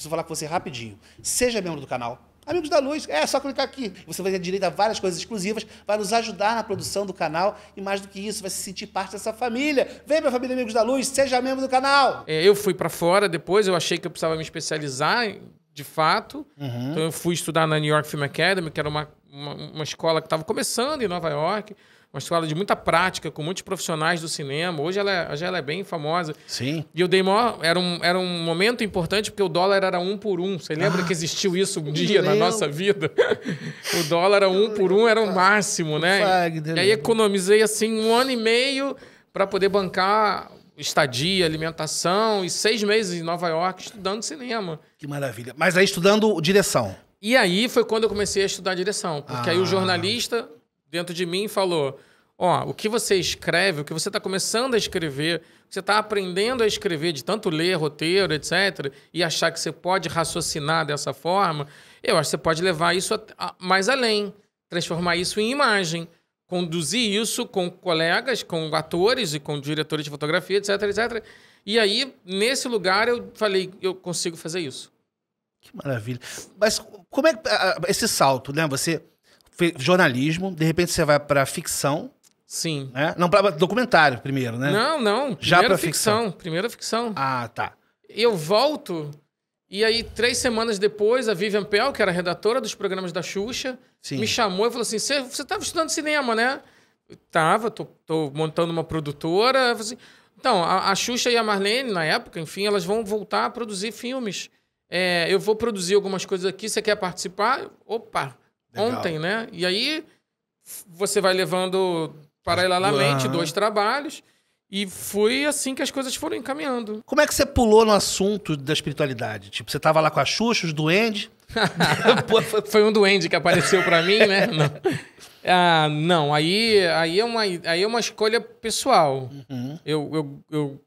preciso falar com você rapidinho. Seja membro do canal. Amigos da Luz, é só clicar aqui. Você vai ter direito a várias coisas exclusivas, vai nos ajudar na produção do canal e mais do que isso, vai se sentir parte dessa família. Vem, minha família Amigos da Luz, seja membro do canal. É, eu fui para fora depois, eu achei que eu precisava me especializar de fato. Uhum. Então eu fui estudar na New York Film Academy, que era uma uma, uma escola que estava começando em Nova York, uma escola de muita prática, com muitos profissionais do cinema. Hoje ela é, hoje ela é bem famosa. Sim. E o Daymore era um, era um momento importante porque o dólar era um por um. Você lembra ah, que existiu isso um dia na nossa vida? o dólar era um por um, era o tá. máximo, né? E aí economizei assim um ano e meio para poder bancar estadia, alimentação e seis meses em Nova York estudando cinema. Que maravilha. Mas aí estudando direção. E aí foi quando eu comecei a estudar direção. Porque ah. aí o ah. jornalista dentro de mim falou: ó, o que você escreve, o que você está começando a escrever, você está aprendendo a escrever de tanto ler roteiro, etc., e achar que você pode raciocinar dessa forma, eu acho que você pode levar isso a, a, mais além, transformar isso em imagem, conduzir isso com colegas, com atores e com diretores de fotografia, etc., etc. E aí, nesse lugar, eu falei: eu consigo fazer isso. Que maravilha. Mas como é esse salto, né? Você fez jornalismo, de repente você vai para ficção. Sim. Né? Não, para documentário primeiro, né? Não, não. Já para ficção. ficção. Primeira ficção. Ah, tá. Eu volto e aí, três semanas depois, a Vivian Pell, que era redatora dos programas da Xuxa, Sim. me chamou e falou assim: Você estava estudando cinema, né? tava, tô, tô, montando uma produtora. Assim, então, a, a Xuxa e a Marlene, na época, enfim, elas vão voltar a produzir filmes é, eu vou produzir algumas coisas aqui, você quer participar? Opa, Legal. ontem, né? E aí você vai levando paralelamente dois trabalhos. E foi assim que as coisas foram encaminhando. Como é que você pulou no assunto da espiritualidade? Tipo, você tava lá com a Xuxa, os duendes? foi um duende que apareceu para mim, né? Não. Ah, não, aí, aí, é, uma, aí é uma escolha pessoal. Uhum. Eu, eu, eu,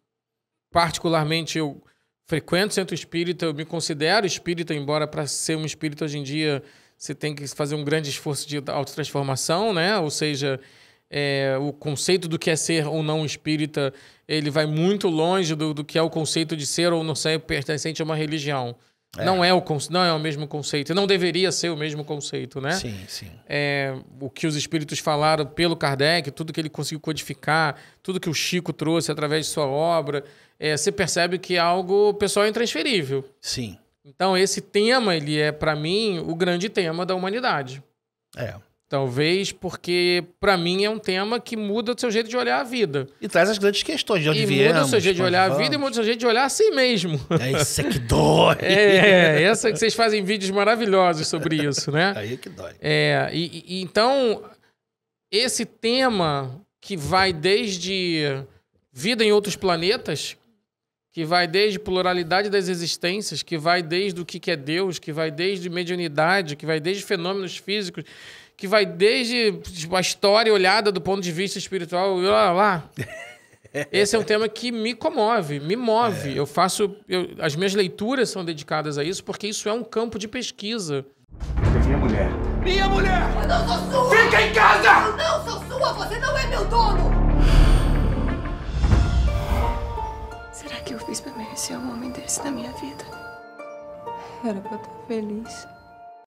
particularmente, eu frequento centro espírita, eu me considero espírita, embora para ser um espírita hoje em dia você tem que fazer um grande esforço de autotransformação, né? Ou seja, é, o conceito do que é ser ou não espírita, ele vai muito longe do, do que é o conceito de ser ou não ser pertencente a uma religião. É. Não, é o, não é o mesmo conceito, não deveria ser o mesmo conceito, né? Sim, sim. É, o que os espíritos falaram pelo Kardec, tudo que ele conseguiu codificar, tudo que o Chico trouxe através de sua obra, é, você percebe que é algo pessoal intransferível. Sim. Então, esse tema, ele é, para mim, o grande tema da humanidade. É. Talvez porque, para mim, é um tema que muda o seu jeito de olhar a vida. E traz as grandes questões de onde e viemos. muda o seu jeito de olhar vamos. a vida e muda o seu jeito de olhar a si mesmo. É isso é que dói. É, essa que vocês fazem vídeos maravilhosos sobre isso, né? Aí é que dói. É, e, e então, esse tema que vai desde vida em outros planetas, que vai desde pluralidade das existências, que vai desde o que é Deus, que vai desde mediunidade, que vai desde fenômenos físicos que vai desde tipo, a história olhada do ponto de vista espiritual, lá, lá. Esse é um tema que me comove, me move. É. Eu faço. Eu, as minhas leituras são dedicadas a isso, porque isso é um campo de pesquisa. É minha mulher. Minha mulher! Eu não sou sua! Fica em casa! Eu não sou sua! Você não é meu dono! Será que eu fiz pra merecer um homem desse na minha vida? Era pra estar feliz.